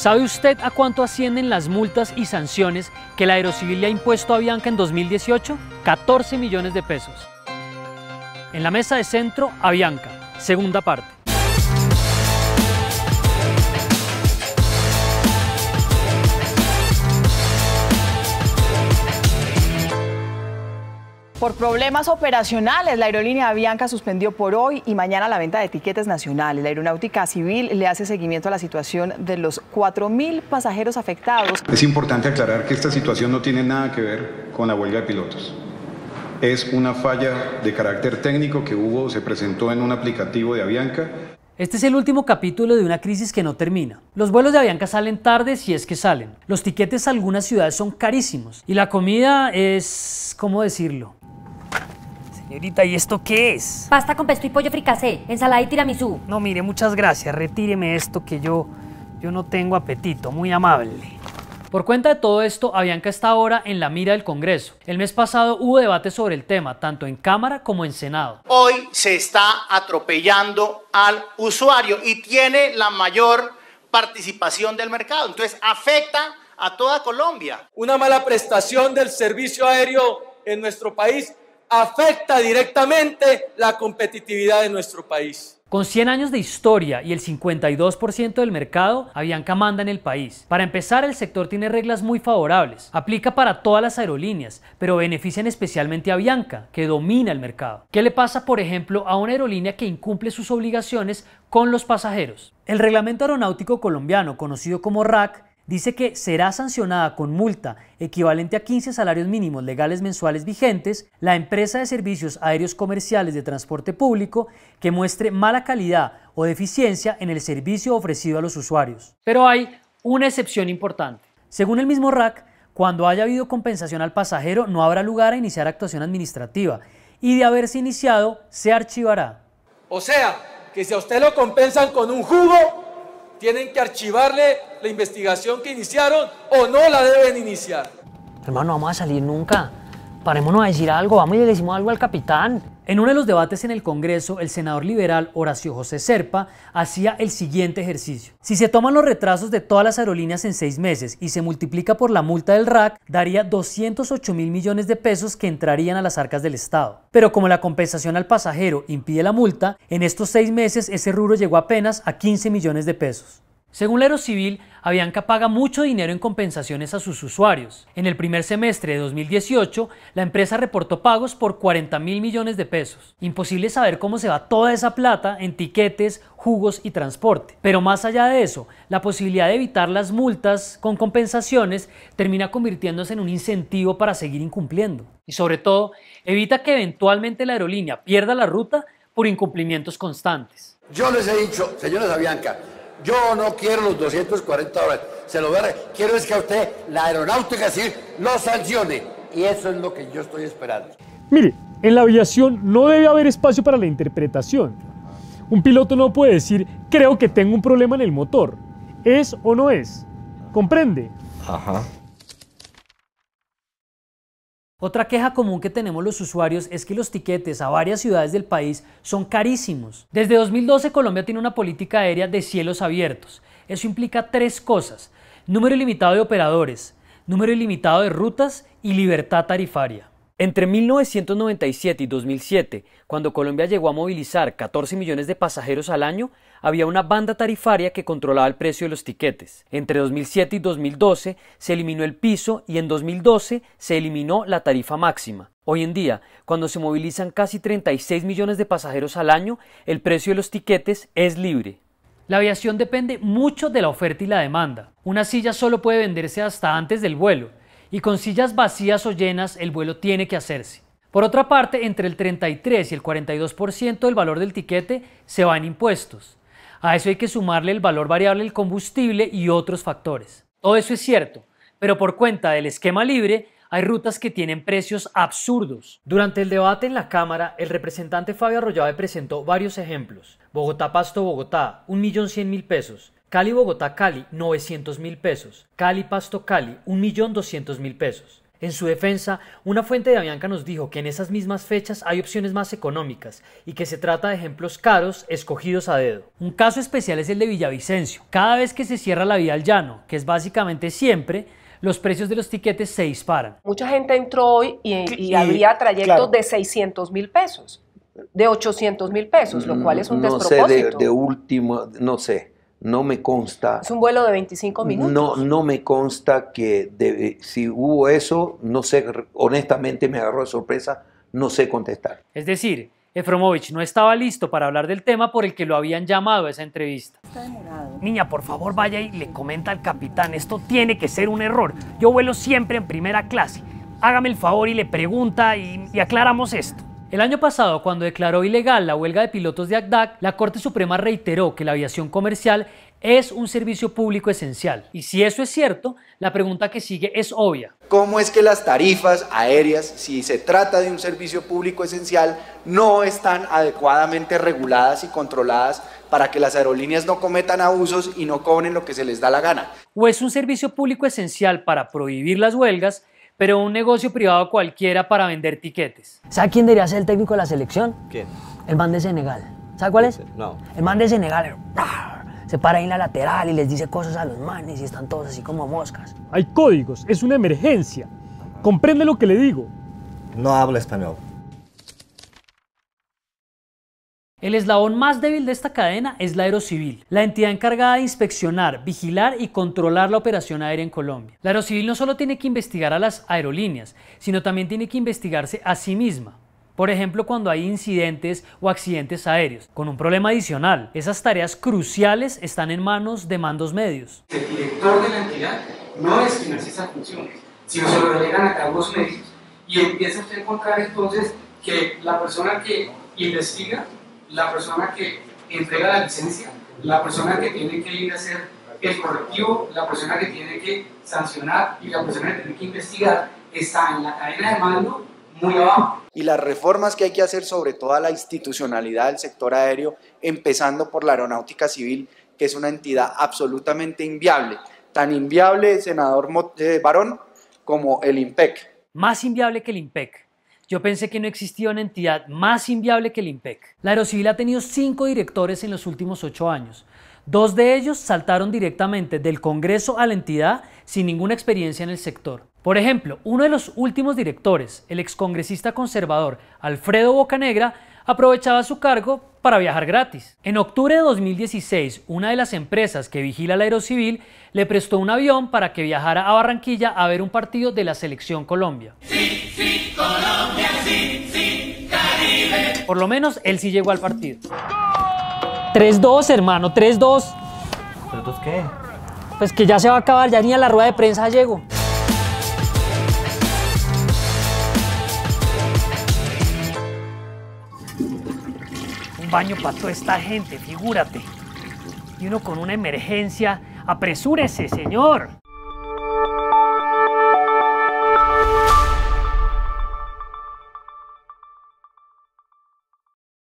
¿Sabe usted a cuánto ascienden las multas y sanciones que la Aerocivil le ha impuesto a Bianca en 2018? 14 millones de pesos. En la mesa de centro, a Bianca, segunda parte. Por problemas operacionales, la aerolínea Avianca suspendió por hoy y mañana la venta de etiquetes nacionales. La aeronáutica civil le hace seguimiento a la situación de los 4.000 pasajeros afectados. Es importante aclarar que esta situación no tiene nada que ver con la huelga de pilotos. Es una falla de carácter técnico que hubo, se presentó en un aplicativo de Avianca este es el último capítulo de una crisis que no termina. Los vuelos de Avianca salen tarde si es que salen. Los tiquetes a algunas ciudades son carísimos. Y la comida es... ¿cómo decirlo? Señorita, ¿y esto qué es? Pasta con pesto y pollo fricasé, ensalada y tiramisú. No, mire, muchas gracias. Retíreme esto que yo... yo no tengo apetito. Muy amable. Por cuenta de todo esto, Avianca está ahora en la mira del Congreso. El mes pasado hubo debate sobre el tema, tanto en Cámara como en Senado. Hoy se está atropellando al usuario y tiene la mayor participación del mercado. Entonces, afecta a toda Colombia. Una mala prestación del servicio aéreo en nuestro país afecta directamente la competitividad de nuestro país. Con 100 años de historia y el 52% del mercado, Avianca manda en el país. Para empezar, el sector tiene reglas muy favorables. Aplica para todas las aerolíneas, pero benefician especialmente a Avianca, que domina el mercado. ¿Qué le pasa, por ejemplo, a una aerolínea que incumple sus obligaciones con los pasajeros? El reglamento aeronáutico colombiano, conocido como RAC, dice que será sancionada con multa equivalente a 15 salarios mínimos legales mensuales vigentes la empresa de servicios aéreos comerciales de transporte público que muestre mala calidad o deficiencia en el servicio ofrecido a los usuarios. Pero hay una excepción importante. Según el mismo RAC, cuando haya habido compensación al pasajero no habrá lugar a iniciar actuación administrativa y de haberse iniciado se archivará. O sea, que si a usted lo compensan con un jugo, tienen que archivarle la investigación que iniciaron o no la deben iniciar. Hermano, vamos a salir nunca parémonos a decir algo, vamos y le decimos algo al capitán. En uno de los debates en el Congreso, el senador liberal Horacio José Serpa hacía el siguiente ejercicio. Si se toman los retrasos de todas las aerolíneas en seis meses y se multiplica por la multa del RAC, daría 208 mil millones de pesos que entrarían a las arcas del Estado. Pero como la compensación al pasajero impide la multa, en estos seis meses ese rubro llegó apenas a 15 millones de pesos. Según la Aerocivil, Avianca paga mucho dinero en compensaciones a sus usuarios. En el primer semestre de 2018, la empresa reportó pagos por 40 mil millones de pesos. Imposible saber cómo se va toda esa plata en tiquetes, jugos y transporte. Pero más allá de eso, la posibilidad de evitar las multas con compensaciones termina convirtiéndose en un incentivo para seguir incumpliendo. Y sobre todo, evita que eventualmente la aerolínea pierda la ruta por incumplimientos constantes. Yo les he dicho, señores Avianca, yo no quiero los 240 dólares. Se lo voy a... Quiero es que a usted, la aeronáutica sí lo sancione. Y eso es lo que yo estoy esperando. Mire, en la aviación no debe haber espacio para la interpretación. Un piloto no puede decir, creo que tengo un problema en el motor. ¿Es o no es? ¿Comprende? Ajá. Otra queja común que tenemos los usuarios es que los tiquetes a varias ciudades del país son carísimos. Desde 2012 Colombia tiene una política aérea de cielos abiertos. Eso implica tres cosas. Número ilimitado de operadores, número ilimitado de rutas y libertad tarifaria. Entre 1997 y 2007, cuando Colombia llegó a movilizar 14 millones de pasajeros al año, había una banda tarifaria que controlaba el precio de los tiquetes. Entre 2007 y 2012 se eliminó el piso y en 2012 se eliminó la tarifa máxima. Hoy en día, cuando se movilizan casi 36 millones de pasajeros al año, el precio de los tiquetes es libre. La aviación depende mucho de la oferta y la demanda. Una silla solo puede venderse hasta antes del vuelo y con sillas vacías o llenas el vuelo tiene que hacerse. Por otra parte, entre el 33 y el 42% del valor del tiquete se va en impuestos. A eso hay que sumarle el valor variable del combustible y otros factores. Todo eso es cierto, pero por cuenta del esquema libre, hay rutas que tienen precios absurdos. Durante el debate en la Cámara, el representante Fabio Arroyave presentó varios ejemplos. Bogotá-Pasto-Bogotá, 1.100.000 pesos. Cali Bogotá Cali 900 mil pesos, Cali Pasto Cali 1.200.000 pesos. En su defensa, una fuente de Avianca nos dijo que en esas mismas fechas hay opciones más económicas y que se trata de ejemplos caros escogidos a dedo. Un caso especial es el de Villavicencio. Cada vez que se cierra la vía al llano, que es básicamente siempre, los precios de los tiquetes se disparan. Mucha gente entró hoy y, había trayectos de 600 mil pesos, de 800 mil pesos, lo mm, cual es un no Sé de, de último, no sé no me consta. Es un vuelo de 25 minutos. No, no me consta que eh, si hubo eso, no sé, honestamente me agarró de sorpresa, no sé contestar. Es decir, Efromovich no estaba listo para hablar del tema por el que lo habían llamado a esa entrevista. Niña, por favor vaya y le comenta al capitán, esto tiene que ser un error. Yo vuelo siempre en primera clase. Hágame el favor y le pregunta y aclaramos esto. El año pasado, cuando declaró ilegal la huelga de pilotos de ACDAC, la Corte Suprema reiteró que la aviación comercial es un servicio público esencial. Y si eso es cierto, la pregunta que sigue es obvia. ¿Cómo es que las tarifas aéreas, si se trata de un servicio público esencial, no están adecuadamente reguladas y controladas para que las aerolíneas no cometan abusos y no cobren lo que se les da la gana? ¿O es un servicio público esencial para prohibir las huelgas pero un negocio privado cualquiera para vender tiquetes. ¿Sabes quién debería ser el técnico de la selección? ¿Quién? El man de Senegal. ¿Sabes cuál es? No. El man de Senegal. Se para ahí en la lateral y les dice cosas a los manes y están todos así como moscas. Hay códigos, es una emergencia. Comprende lo que le digo. No habla español. El eslabón más débil de esta cadena es la Aerocivil, la entidad encargada de inspeccionar, vigilar y controlar la operación aérea en Colombia. La Aerocivil no solo tiene que investigar a las aerolíneas, sino también tiene que investigarse a sí misma. Por ejemplo, cuando hay incidentes o accidentes aéreos, con un problema adicional. Esas tareas cruciales están en manos de mandos medios. El director de la entidad no es quien hace esas funciones, sino se lo delegan a cargos medios. Y empieza a encontrar entonces que la persona que investiga la persona que entrega la licencia, la persona que tiene que ir a hacer el correctivo, la persona que tiene que sancionar y la persona que tiene que investigar está en la cadena de mando muy abajo. Y las reformas que hay que hacer sobre toda la institucionalidad del sector aéreo, empezando por la aeronáutica civil, que es una entidad absolutamente inviable, tan inviable, senador eh, Barón, como el IMPEC. Más inviable que el IMPEC. Yo pensé que no existía una entidad más inviable que el IMPEC. La Aerocivil ha tenido cinco directores en los últimos ocho años. Dos de ellos saltaron directamente del Congreso a la entidad sin ninguna experiencia en el sector. Por ejemplo, uno de los últimos directores, el excongresista conservador Alfredo Bocanegra, aprovechaba su cargo para viajar gratis. En octubre de 2016, una de las empresas que vigila la Aerocivil le prestó un avión para que viajara a Barranquilla a ver un partido de la Selección Colombia. Sí, sí, Colombia. Por lo menos él sí llegó al partido. 3-2, hermano, 3-2. ¿3-2 qué? Pues que ya se va a acabar, ya ni a la rueda de prensa llego. Un baño para toda esta gente, figúrate. Y uno con una emergencia. Apresúrese, señor.